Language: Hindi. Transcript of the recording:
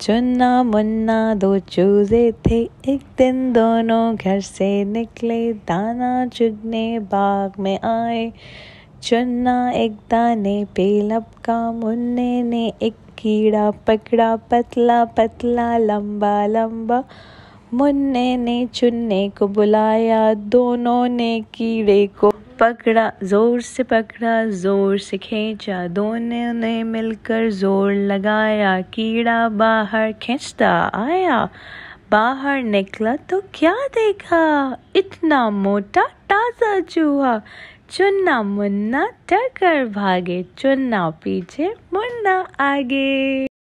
चुन्ना मुन्ना दो चूजे थे एक दिन दोनों घर से निकले दाना चुगने बाग में आए चुन्ना एक दाने पे लपका मुन्ने ने एक कीड़ा पकड़ा पतला पतला लंबा लंबा मुन्ने ने चुन्ने को बुलाया दोनों ने कीड़े को पकड़ा ज़ोर से पकड़ा ज़ोर से खींचा दोनों ने मिलकर जोर लगाया कीड़ा बाहर खींचता आया बाहर निकला तो क्या देखा इतना मोटा ताज़ा चूहा चुन्ना मुन्ना टकर कर भागे चुन्ना पीछे मुन्ना आगे